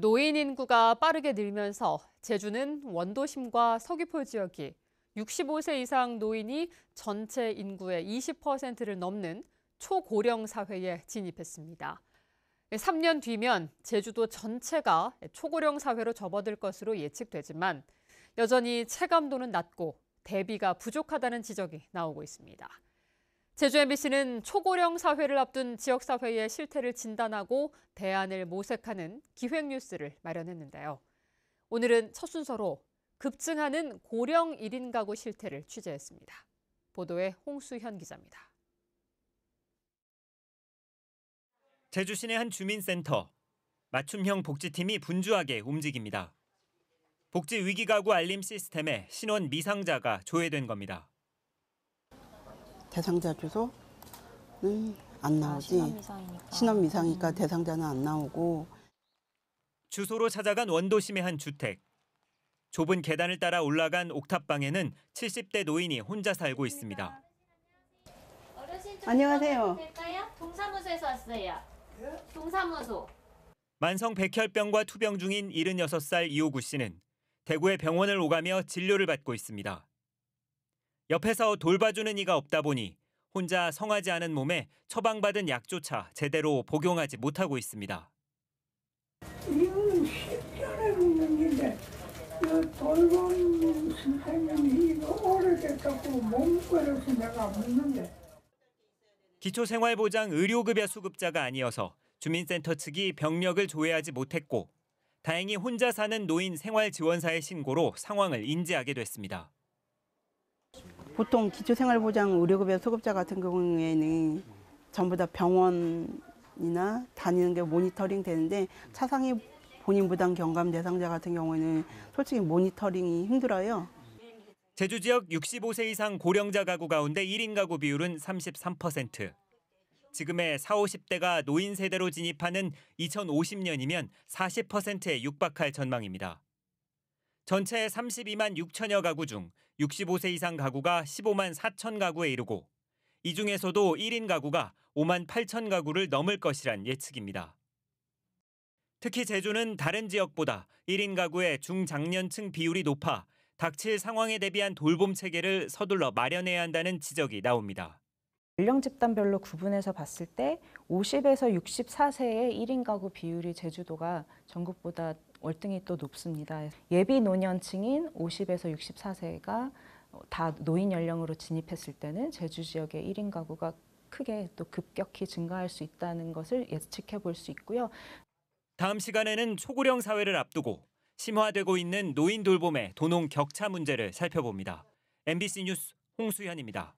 노인 인구가 빠르게 늘면서 제주는 원도심과 서귀포 지역이 65세 이상 노인이 전체 인구의 20%를 넘는 초고령 사회에 진입했습니다. 3년 뒤면 제주도 전체가 초고령 사회로 접어들 것으로 예측되지만 여전히 체감도는 낮고 대비가 부족하다는 지적이 나오고 있습니다. 제주 MBC는 초고령 사회를 앞둔 지역 사회의 실태를 진단하고 대안을 모색하는 기획 뉴스를 마련했는데요. 오늘은 첫 순서로 급증하는 고령 1인 가구 실태를 취재했습니다. 보도에 홍수현 기자입니다. 제주 시내 한 주민센터. 맞춤형 복지팀이 분주하게 움직입니다. 복지 위기 가구 알림 시스템에 신원 미상자가 조회된 겁니다. 대상자 주소는 안 아, 나오지. 신원미상이니까. 신원미상이니까 음. 대상자는 안 나오고. 주소로 찾아간 원도심의 한 주택. 좁은 계단을 따라 올라간 옥탑방에는 70대 노인이 혼자 살고 있습니다. 안녕하세요. 동사무소에서 왔어요. 동사무소. 만성 백혈병과 투병 중인 76살 이호구 씨는 대구의 병원을 오가며 진료를 받고 있습니다. 옆에서 돌봐주는 이가 없다 보니 혼자 성하지 않은 몸에 처방받은 약조차 제대로 복용하지 못하고 있습니다. 이건 십년에 묻는 일데 돌봄 선생님이 이거 오래됐다고 몸거려서 내가 묻는데. 기초생활보장 의료급여 수급자가 아니어서 주민센터 측이 병력을 조회하지 못했고 다행히 혼자 사는 노인 생활지원사의 신고로 상황을 인지하게 됐습니다. 보통 기초생활보장 의료급여 소급자 같은 경우에는 전부 다 병원이나 다니는 게 모니터링 되는데 차상위 본인 부담 경감 대상자 같은 경우에는 솔직히 모니터링이 힘들어요. 제주 지역 65세 이상 고령자 가구 가운데 1인 가구 비율은 33%. 지금의 4, 50대가 노인 세대로 진입하는 2050년이면 40%에 육박할 전망입니다. 전체 32만 6천여 가구 중 65세 이상 가구가 15만 4천 가구에 이르고 이 중에서도 1인 가구가 5만 8천 가구를 넘을 것이란 예측입니다. 특히 제주는 다른 지역보다 1인 가구의 중장년층 비율이 높아 닥칠 상황에 대비한 돌봄 체계를 서둘러 마련해야 한다는 지적이 나옵니다. 연령 집단별로 구분해서 봤을 때 50에서 64세의 1인 가구 비율이 제주도가 전국보다 월등히 또 높습니다. 예비 노년층인 50에서 64세가 다 노인 연령으로 진입했을 때는 제주 지역의 1인 가구가 크게 또 급격히 증가할 수 있다는 것을 예측해 볼 수 있고요. 다음 시간에는 초고령 사회를 앞두고 심화되고 있는 노인 돌봄의 도농 격차 문제를 살펴봅니다. MBC 뉴스 홍수현입니다.